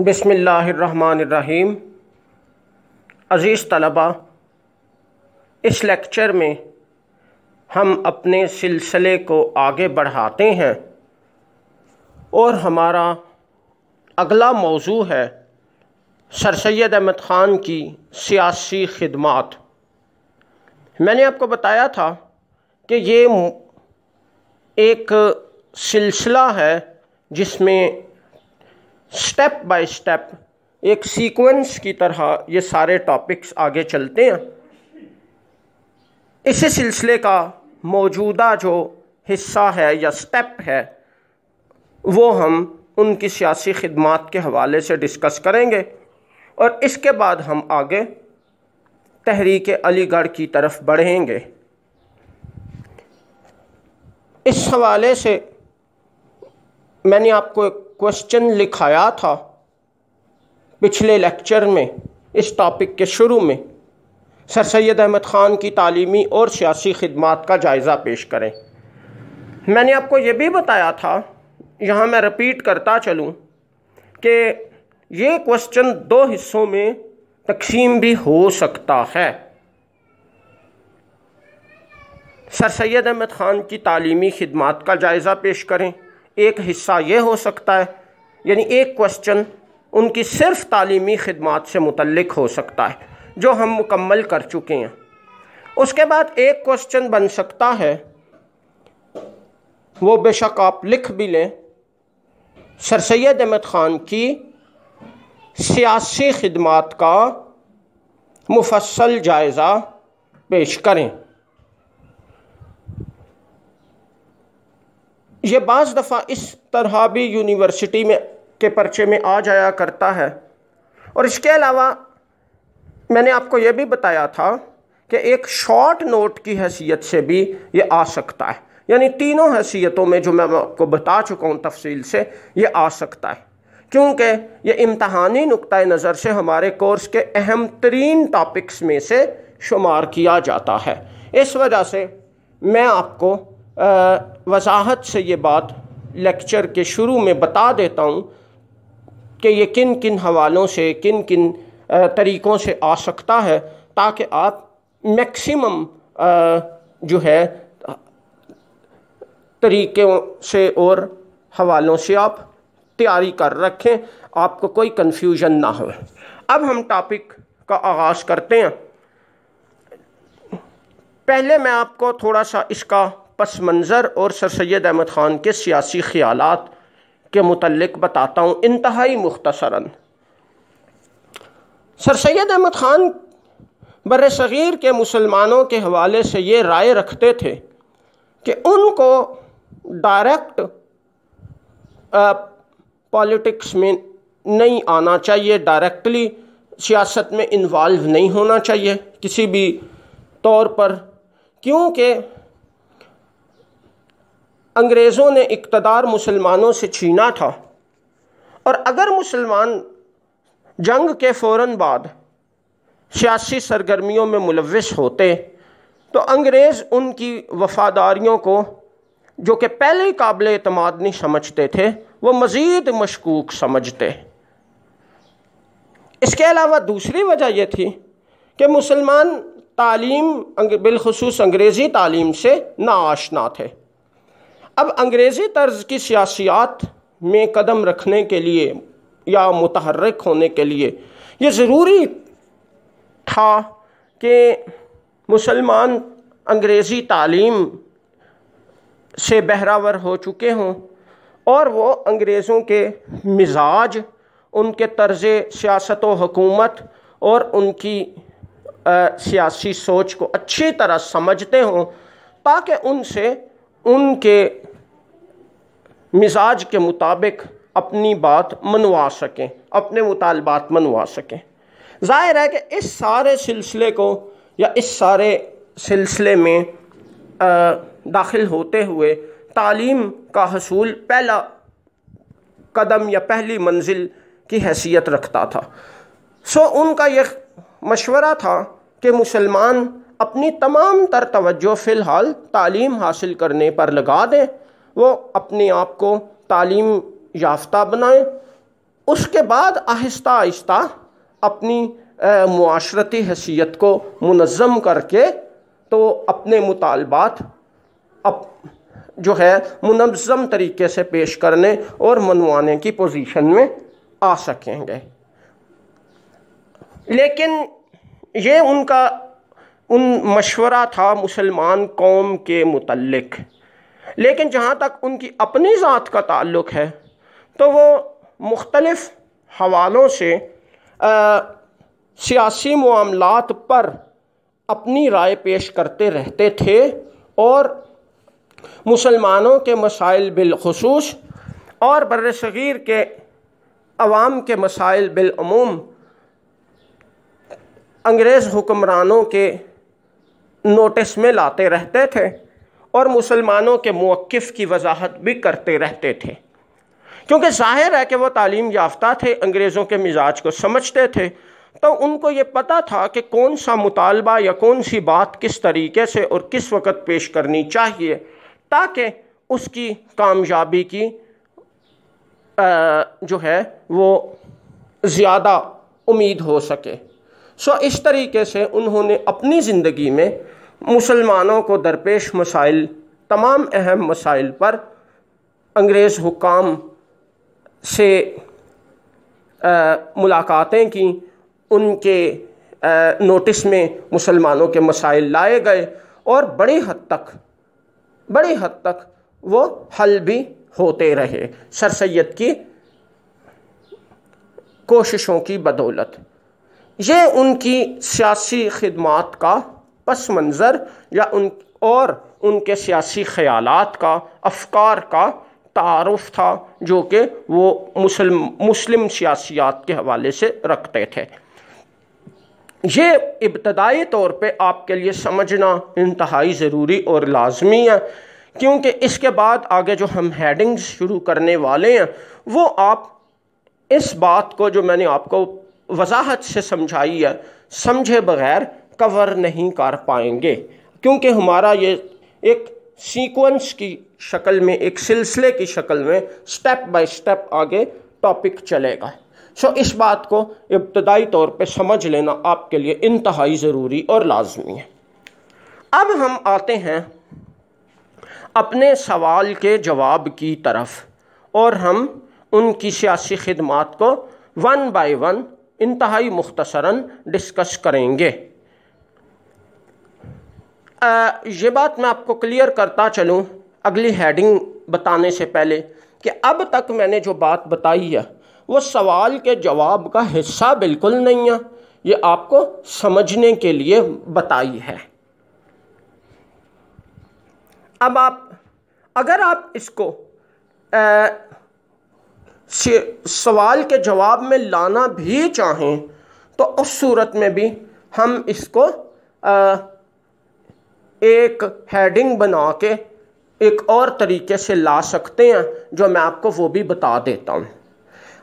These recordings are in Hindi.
बिसमीम अज़ीज़ तलबा इस लेक्चर में हम अपने सिलसिले को आगे बढ़ाते हैं और हमारा अगला मौजू है सर सैद अहमद ख़ान की सियासी खदमात मैंने आपको बताया था कि ये एक सिलसिला है जिसमें स्टेप बाय स्टेप एक सीक्वेंस की तरह ये सारे टॉपिक्स आगे चलते हैं इसी सिलसिले का मौजूदा जो हिस्सा है या स्टेप है वो हम उनकी सियासी खदमात के हवाले से डिस्कस करेंगे और इसके बाद हम आगे तहरीक अलीगढ़ की तरफ बढ़ेंगे इस हवाले से मैंने आपको एक क्वेश्चन लिखाया था पिछले लेक्चर में इस टॉपिक के शुरू में सर सैद अहमद ख़ान की तालीमी और सियासी खदमात का जायज़ा पेश करें मैंने आपको ये भी बताया था यहाँ मैं रिपीट करता चलूँ कि ये क्वेश्चन दो हिस्सों में तकसीम भी हो सकता है सर सैद अहमद ख़ान की तालीमी खदमात का जायज़ा पेश करें एक हिस्सा ये हो सकता है यानी एक क्वेश्चन उनकी सिर्फ तालीमी खदमात से मुतलक हो सकता है जो हम मुकम्मल कर चुके हैं उसके बाद एक क्वेश्चन बन सकता है वो बेशक आप लिख भी लें सर सैद अहमद ख़ान की सियासी खदमात का मुफसल जायज़ा पेश करें ये बाज़ दफ़ा इस तरह भी यूनिवर्सिटी में के पर्चे में आ जाया करता है और इसके अलावा मैंने आपको यह भी बताया था कि एक शॉर्ट नोट की हैसियत से भी ये आ सकता है यानी तीनों हैसियतों में जो मैं आपको बता चुका हूँ तफसील से ये आ सकता है क्योंकि ये इम्तहानी नुक़ नज़र से हमारे कोर्स के अहम तरीन टॉपिक्स में से शुमार किया जाता है इस वजह से मैं आपको वजाहत से ये बात लेक्चर के शुरू में बता देता हूँ कि ये किन किन हवालों से किन किन तरीक़ों से आ सकता है ताकि आप मैक्सिमम जो है तरीक़ों से और हवालों से आप तैयारी कर रखें आपको कोई कन्फ्यूजन ना हो अब हम टॉपिक का आगाज़ करते हैं पहले मैं आपको थोड़ा सा इसका पस मंज़र और सर सैद अहमद ख़ान के सियासी ख्याल के मतलब बताता हूँ इंतहाई मुख्तसरा सर सैद अहमद ख़ान बर सग़ीर के मुसलमानों के हवाले से ये राय रखते थे कि उनको डायरेक्ट पॉलिटिक्स में नहीं आना चाहिए डायरेक्टली सियासत में इन्वॉल्व नहीं होना चाहिए किसी भी तौर पर क्योंकि अंग्रेज़ों ने इकतदार मुसलमानों से छीना था और अगर मुसलमान जंग के फ़ौर बाद सियासी सरगर्मियों में मुलविस होते तो अंग्रेज़ उनकी वफ़ादारियों को जो कि पहले ही काबिल अतमाद नहीं समझते थे वो मज़ीद मशकूक समझते इसके अलावा दूसरी वजह यह थी कि मुसलमान तालीम बिलखसूस अंग्रेज़ी तालीम से नाआशना थे अब अंग्रेज़ी तर्ज की सियासियात में कदम रखने के लिए या मुतहरक होने के लिए ये ज़रूरी था कि मुसलमान अंग्रेज़ी तालीम से बहरावर हो चुके हों और वो अंग्रेज़ों के मिजाज उनके तर्ज सियासत हकूमत और उनकी आ, सियासी सोच को अच्छी तरह समझते हों ताकि उनसे उनके मिजाज के मुताबिक अपनी बात मनवा सकें अपने मुतालबात मनवा सकें ज़ाहिर है कि इस सारे सिलसिले को या इस सारे सिलसिले में दाखिल होते हुए तालीम का हसूल पहला कदम या पहली मंजिल की हैसियत रखता था सो उनका यह मशवरा था कि मुसलमान अपनी तमाम तर तवज्जो फ़िलहाल तालीम हासिल करने पर लगा दें वो अपने आप को तालीम याफ्ता बनाएं उसके बाद आहिस्ता आहिस्ता अपनी माशरती हैसियत को मनज़म करके तो अपने मुतालबात अप जो है मनज़म तरीके से पेश करने और मनवाने की पोजीशन में आ सकेंगे लेकिन ये उनका उन मशवरा था मुसलमान कौम के मुतलक लेकिन जहाँ तक उनकी अपनी ज़ात का ताल्लुक है तो वो मुख्तलफ़ हवालों से सियासी मामलत पर अपनी राय पेश करते रहते थे और मुसलमानों के मसाइल बिलखसूस और बर सग़ीर के अवाम के मसाइल बिलूम अंग्रेज़ हुक्मरानों के नोटिस में लाते रहते थे और मुसलमानों के मौक़ की वजाहत भी करते रहते थे क्योंकि ज़ाहिर है कि वह तालीम याफ्ता थे अंग्रेज़ों के मिजाज को समझते थे तो उनको ये पता था कि कौन सा मुतालबा या कौन सी बात किस तरीके से और किस वक़्त पेश करनी चाहिए ताकि उसकी कामयाबी की आ, जो है वो ज़्यादा उम्मीद हो सके सो इस तरीके से उन्होंने अपनी ज़िंदगी में मुसलमानों को दरपेश मसाइल तमाम अहम मसाइल पर अंग्रेज़ हुकाम से आ, मुलाकातें की उनके आ, नोटिस में मुसलमानों के मसाइल लाए गए और बड़ी हद तक बड़ी हद तक वो हल भी होते रहे सर सैद की कोशिशों की बदौलत ये उनकी सियासी खदमात का पस मंज़र या उन और उनके सियासी ख्याल का अफकार का तारफ़ था जो कि वो मुसलम मुस्लिम सियासियात के हवाले से रखते थे ये इब्तदाई तौर पर आपके लिए समझना इंतहाई ज़रूरी और लाजमी है क्योंकि इसके बाद आगे जो हम हेडिंग्स शुरू करने वाले हैं वो आप इस बात को जो मैंने आपको वजाहत से समझाई है समझे बगैर कवर नहीं कर पाएंगे क्योंकि हमारा ये एक सीक्वेंस की शक्ल में एक सिलसिले की शक्ल में स्टेप बाय स्टेप आगे टॉपिक चलेगा सो इस बात को इब्तदाई तौर पे समझ लेना आपके लिए इंतहाई ज़रूरी और लाजमी है अब हम आते हैं अपने सवाल के जवाब की तरफ और हम उनकी सियासी खदमात को वन बाय वन इंतहाई मुख्तसरा डिस्कस करेंगे आ, ये बात मैं आपको क्लियर करता चलूँ अगली हेडिंग बताने से पहले कि अब तक मैंने जो बात बताई है वो सवाल के जवाब का हिस्सा बिल्कुल नहीं है ये आपको समझने के लिए बताई है अब आप अगर आप इसको आ, सवाल के जवाब में लाना भी चाहें तो उस सूरत में भी हम इसको आ, एक हेडिंग बना के एक और तरीके से ला सकते हैं जो मैं आपको वो भी बता देता हूँ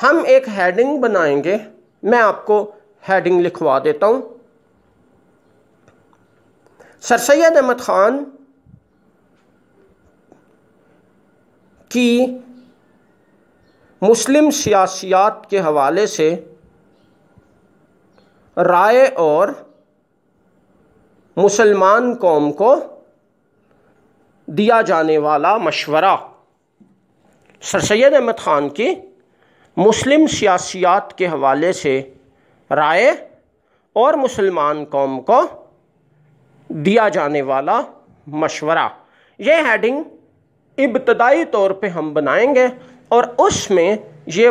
हम एक हेडिंग बनाएंगे मैं आपको हेडिंग लिखवा देता हूँ सर सैद अहमद ख़ान की मुस्लिम सियासियात के हवाले से राय और मुसलमान कौम को दिया जाने वाला मशवरा सर सैद अहमद ख़ान की मुस्लिम सियासियात के हवाले से राय और मुसलमान कौम को दिया जाने वाला मशवरा ये हेडिंग इब्तदाई तौर पे हम बनाएंगे और उसमें ये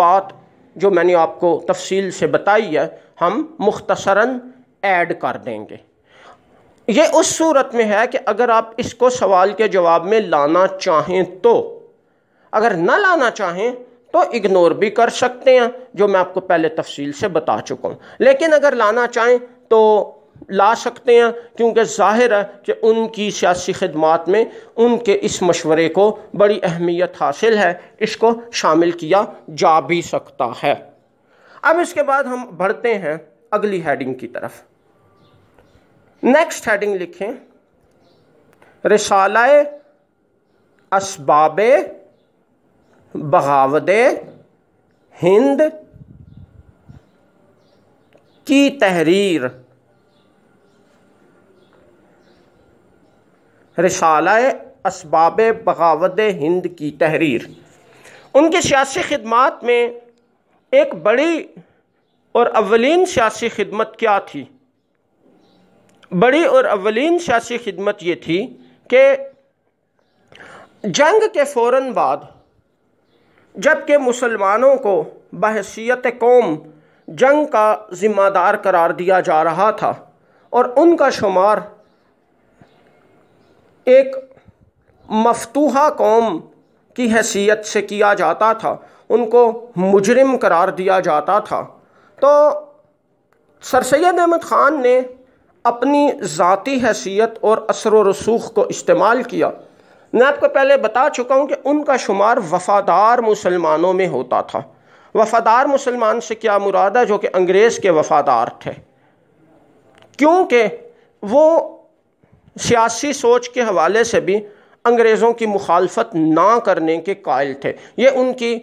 बात जो मैंने आपको तफसील से बताई है हम मुख्तसरन ऐड कर देंगे ये उस सूरत में है कि अगर आप इसको सवाल के जवाब में लाना चाहें तो अगर ना लाना चाहें तो इग्नोर भी कर सकते हैं जो मैं आपको पहले तफसील से बता चुका हूँ लेकिन अगर लाना चाहें तो ला सकते हैं क्योंकि ज़ाहिर है कि उनकी सियासी खदमात में उनके इस मशवरे को बड़ी अहमियत हासिल है इसको शामिल किया जा भी सकता है अब इसके बाद हम बढ़ते हैं अगली हेडिंग की तरफ नेक्स्ट हेडिंग लिखें रिसाला इसबाब बगावद हिंद की तहरीर रसाल इसबाब बगावत हिंद की तहरीर उनकी सियासी खदमात में एक बड़ी और अवलिन सियासी खिदमत क्या थी बड़ी और अवलिन सियासी खिदमत ये थी कि जंग के फ़ौर बाद जबकि मुसलमानों को बहसीत कौम जंग का ज़िम्मेदार करार दिया जा रहा था और उनका शुमार एक मफतूहा कौम की हैसियत से किया जाता था उनको मुजरिम करार दिया जाता था तो सर सैद अहमद ख़ान ने अपनी ज़ाती हैसियत और असर रसूख को इस्तेमाल किया मैं आपको पहले बता चुका हूँ कि उनका शुमार वफ़ादार मुसलमानों में होता था वफ़ादार मुसलमान से क्या मुराद है जो कि अंग्रेज़ के वफ़ादार थे क्योंकि वो सियासी सोच के हवाले से भी अंग्रेज़ों की मुखालफत ना करने के कायल थे ये उनकी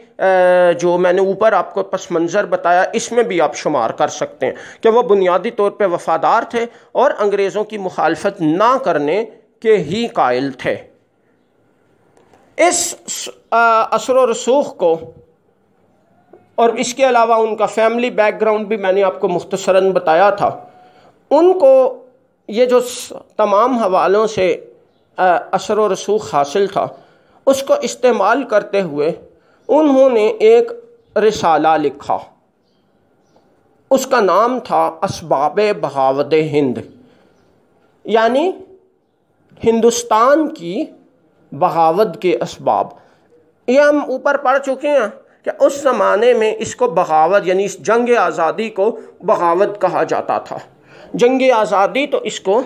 जो मैंने ऊपर आपको पस मंज़र बताया इसमें भी आप शुमार कर सकते हैं कि वह बुनियादी तौर पर वफ़ादार थे और अंग्रेज़ों की मुखालफत ना करने के ही कायल थे इस असर रसूख को और इसके अलावा उनका फैमिली बैकग्राउंड भी मैंने आपको मुख्तसरा बताया था उनको ये जो तमाम हवालों से असर व रसूख हासिल था उसको इस्तेमाल करते हुए उन्होंने एक रिसाला लिखा उसका नाम था असबाब बहावत हिंद यानी हिंदुस्तान की बहावत के इसबाब ये हम ऊपर पढ़ चुके हैं कि उस ज़माने में इसको बगावत यानी इस जंग आज़ादी को बगावत कहा जाता था जंग आज़ादी तो इसको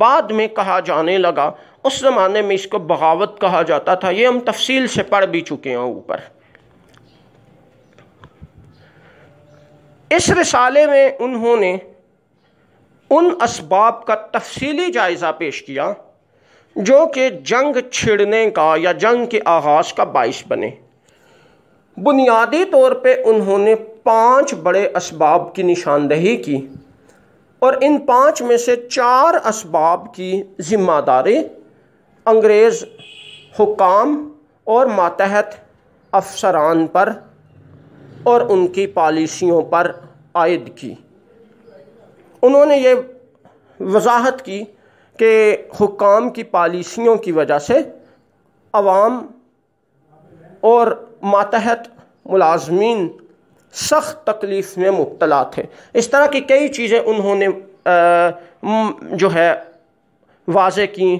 बाद में कहा जाने लगा उस ज़माने में इसको बगावत कहा जाता था ये हम तफसील से पढ़ भी चुके हैं ऊपर इस रिसाले में उन्होंने उन इसबाब का तफसीली जायज़ा पेश किया जो कि जंग छिड़ने का या जंग के आगाज़ का बाइस बने बुनियादी तौर पे उन्होंने पांच बड़े इसबाब की निशानदही की और इन पाँच में से चार इसबाब की ज़िम्मेदारी अंग्रेज़ हुकाम और मातहत अफसरान पर और उनकी पॉलिसियों पर आयद की उन्होंने ये वजाहत की कि हुकाम की पॉलिसियों की वजह से अवाम और मातहत मुलाजमीन सख्त तकलीफ़ में मुबतला थे इस तरह की कई चीज़ें उन्होंने आ, जो है वाज की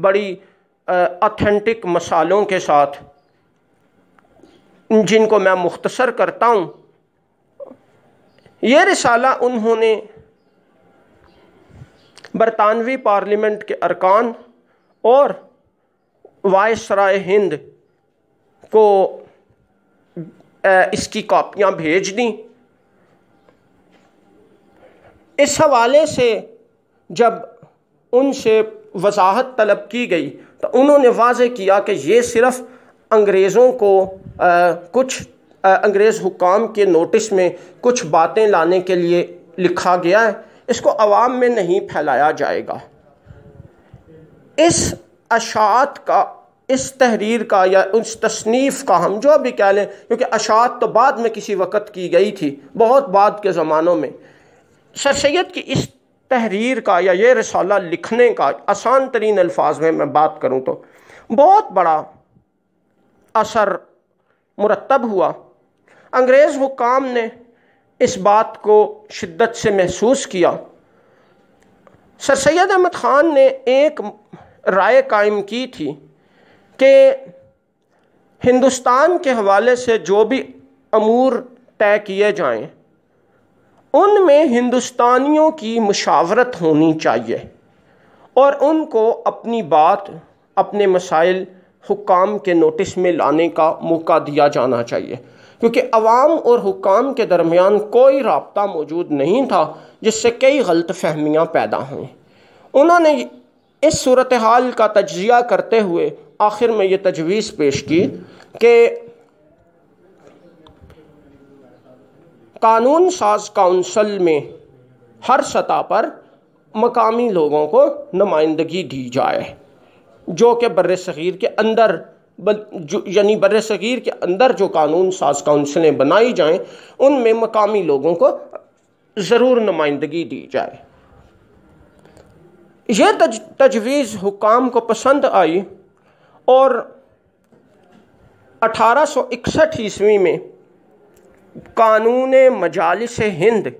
बड़ी ऑथेंटिक मसालों के साथ जिनको मैं मुख्तसर करता हूँ ये रिसाला उन्होंने बरतानवी पार्लियामेंट के अरकान और वायसराय हिंद को इसकी कापियाँ भेज दी इस हवाले से जब उनसे वजाहत तलब की गई तो उन्होंने वाज किया कि ये सिर्फ़ अंग्रेज़ों को आ, कुछ अंग्रेज़ हुकाम के नोटिस में कुछ बातें लाने के लिए लिखा गया है इसको आवाम में नहीं फैलाया जाएगा इस अशात का इस तहरीर का या उस तसनीफ़ का हम जो भी कह लें क्योंकि अशात तो बाद में किसी वक़्त की गई थी बहुत बाद के ज़मानों में सर सैद की इस तहरीर का या ये रसाला लिखने का आसान तरीन अल्फाज में मैं बात करूँ तो बहुत बड़ा असर मुरतब हुआ अंग्रेज़ हुकाम ने इस बात को शिद्दत से महसूस किया सर सैद अहमद ख़ान ने एक राय कायम की थी कि हिंदुस्तान के हवाले से जो भी अमूर तय किए जाएं उनमें हिंदुस्तानियों की मशावरत होनी चाहिए और उनको अपनी बात अपने मसाइल हुकाम के नोटिस में लाने का मौका दिया जाना चाहिए क्योंकि अवाम और हुकाम के दरमियान कोई रबता मौजूद नहीं था जिससे कई गलत फहमियाँ पैदा हुई उन्होंने इस सूरत हाल का तजिया करते हुए आखिर में ये तजवीज़ पेश की कि कानून साज काउंसिल में हर सतह पर मकामी लोगों को नुमाइंदगी दी जाए जो कि बर सग़ीर के अंदर यानी बर सग़ीर के अंदर जो कानून साज काउंसिलें बनाई जाएं उनमें मकामी लोगों को ज़रूर नुमाइंदगी दी जाए यह तज, तजवीज़ हुकाम को पसंद आई और 1861 ईस्वी में कानून मजालिस हिंद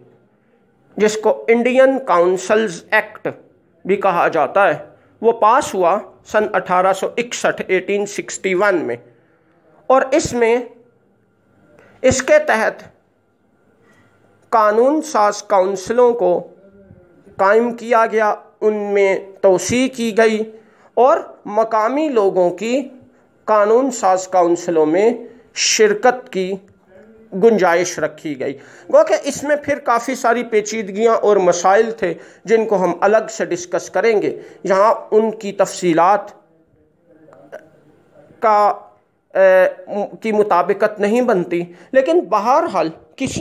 जिसको इंडियन काउंसल्स एक्ट भी कहा जाता है वो पास हुआ सन 1861 1861 में और इसमें इसके तहत कानून साज काउंसलों को कायम किया गया उनमें तोसी की गई और मकामी लोगों की कानून साज काउंसिलों में शिरकत की गुंजाइश रखी गई गो कि इसमें फिर काफ़ी सारी पेचीदगियाँ और मसाइल थे जिनको हम अलग से डिस्कस करेंगे यहाँ उनकी तफसीलात का ए, की मुताबिकत नहीं बनती लेकिन बहरहाल किसी